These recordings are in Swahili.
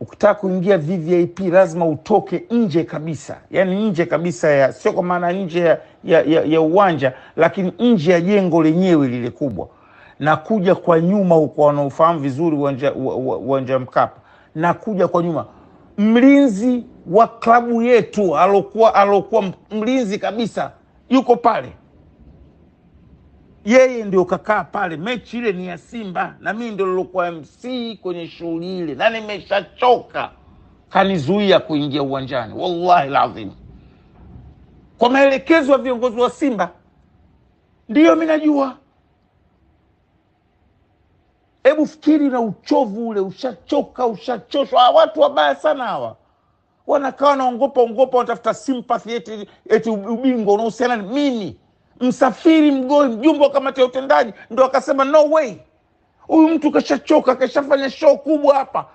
ukitaka kuingia VVIP lazima utoke nje kabisa, yani nje kabisa ya, sio kwa maana nje ya, ya, ya, ya uwanja, lakini nje ya jengo lenyewe lile kubwa, na kuja kwa nyuma huko, wanaofahamu vizuri uwanja uwanja Mkapa, na kuja kwa nyuma mlinzi wa klabu yetu alokuwa alokuwa mlinzi kabisa yuko pale yeye ndio kakaa pale. Mechi ile ni ya Simba na mimi ndio lilokuwa MC kwenye shughuli ile, na nimeshachoka, kanizuia kuingia uwanjani, wallahi lazim, kwa maelekezo ya viongozi wa Simba. Ndiyo mi najua. Hebu fikiri na uchovu ule, ushachoka, ushachoshwa. Watu wabaya sana hawa, wanakaa wanaongopa ongopa, wanatafuta sympathy eti ubingwa unahusiana mimi Msafiri Mgoi, mjumbe wa kamati ya utendaji, ndo akasema no way, huyu mtu kashachoka, kashafanya show kubwa hapa,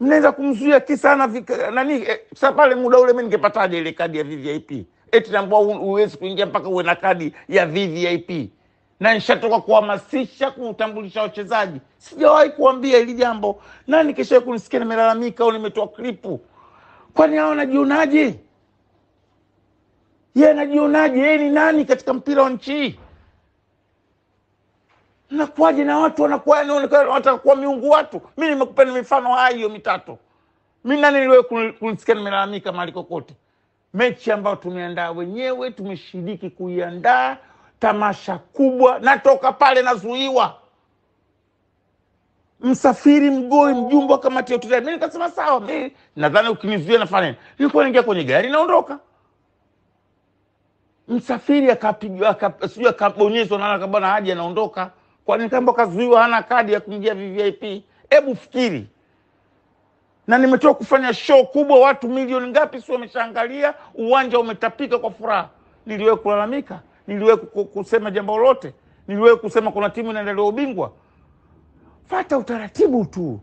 mnaweza kumzuia kisa ana nani? eh, sa pale muda ule mi ningepataje ile kadi ya VVIP? Eti nambua huwezi kuingia mpaka uwe na kadi ya VVIP na nishatoka kuhamasisha kutambulisha wachezaji, sijawahi kuambia hili jambo. Nani kisha kunisikia nimelalamika au nimetoa klipu? Kwani hao wanajionaje? yeye anajionaje? Yeye ni nani katika mpira wa nchi hii? Nakuwaje na watu wanakuwa watakuwa miungu watu? Mi nimekupa mifano haya hiyo mitatu. Mi nani niliwe kunisikia nimelalamika mahali kokote? Mechi ambayo tumeandaa wenyewe, tumeshiriki kuiandaa, tamasha kubwa, natoka pale nazuiwa Msafiri Mgoi, mjumbe wa kamati ya utendaji. Mi nikasema sawa, mi nadhani ukinizuia nafanya nini? Nilikuwa naingia kwenye gari naondoka msafiri akapigwa sijui akabonyezwa na akabana hadi anaondoka, kwa nini kamba kazuiwa, hana kadi ya kuingia VIP Hebu fikiri. Na nimetoka kufanya show kubwa, watu milioni ngapi sio wameshaangalia, uwanja umetapika kwa furaha. Niliwahi kulalamika? Niliwahi kusema jambo lolote? Niliwahi kusema kuna timu inaendelea ubingwa? Fata utaratibu tu,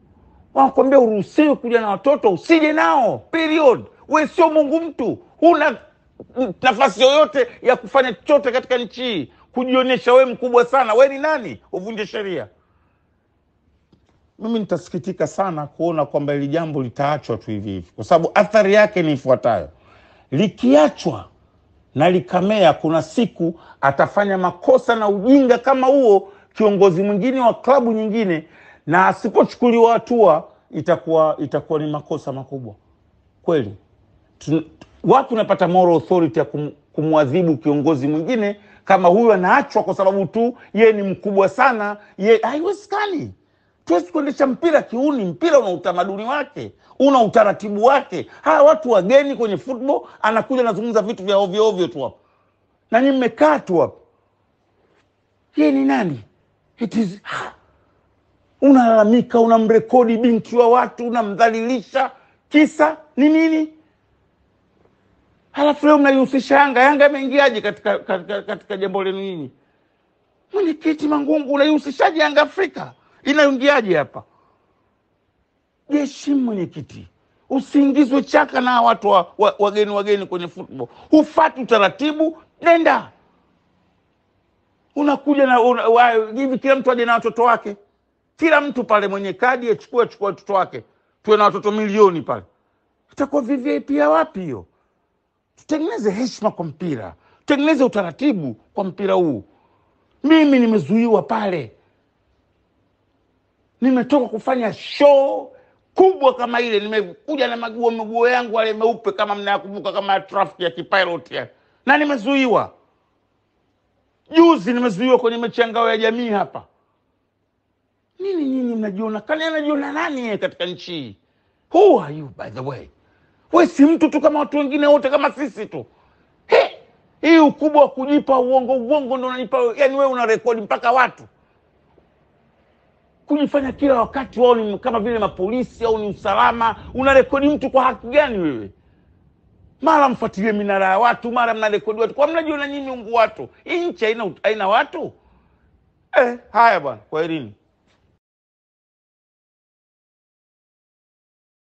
wanakwambia uruhusiwe kuja na watoto, usije nao period. We sio Mungu mtu, huna nafasi yoyote ya kufanya chochote katika nchi hii, kujionyesha we mkubwa sana, we ni nani uvunje sheria. Mimi nitasikitika sana kuona kwamba hili jambo litaachwa tu hivi hivi, kwa sababu athari yake ni ifuatayo: likiachwa na likamea, kuna siku atafanya makosa na ujinga kama huo kiongozi mwingine wa klabu nyingine, na asipochukuliwa hatua itakuwa itakuwa ni makosa makubwa kweli watu wanapata moral authority ya kum, kumwadhibu kiongozi mwingine kama huyu anaachwa kwa sababu tu ye ni mkubwa sana ye. Haiwezekani, tuwezi kuendesha mpira kiuni. Mpira una utamaduni wake, una utaratibu wake. Hawa watu wageni kwenye football, anakuja anazungumza vitu vya ovyo ovyo tu hapo, na mmekaa tu hapo. Ye ni nani? It is unalalamika, unamrekodi binti wa watu, unamdhalilisha, kisa ni nini? halafu leo mnaihusisha Yanga. Yanga imeingiaje katika, katika, katika jambo lenu nyinyi? Mwenyekiti Mangungu, unaihusishaje Yanga Afrika? Inaingiaje hapa? Jeshi mwenyekiti, usiingizwe chaka na watu wa, wa, wageni wageni kwenye football. Hufati utaratibu, nenda unakuja na una, wa, hivi kila mtu aje na watoto wake, kila mtu pale mwenye kadi achukue achukue watoto wake, tuwe na watoto milioni pale, itakuwa VVIP ya wapi hiyo? tutengeneze heshima kwa mpira, tutengeneze utaratibu kwa mpira huu. Mimi nimezuiwa pale, nimetoka kufanya show kubwa kama ile, nimekuja na maguo maguo yangu wale meupe, kama mnayakumbuka, kama trafiki ya kipilot ya na nimezuiwa juzi, nimezuiwa kwenye mechi ya ngao ya jamii hapa. Nini nyinyi mnajiona? Kani anajiona nani katika nchi hii? Who are you by the way? we si mtu tu kama watu wengine wote kama sisi tu He! hii ukubwa wa kujipa uongo uongo ndo unanipa yani wewe una rekodi mpaka watu kujifanya kila wakati wao ni kama vile mapolisi au ni usalama unarekodi mtu kwa haki gani wewe mara mfuatilie minara ya watu mara mnarekodi watu kwa mnajiona nyinyi ungu watu hii nchi haina, haina watu eh, haya bwana kwaherini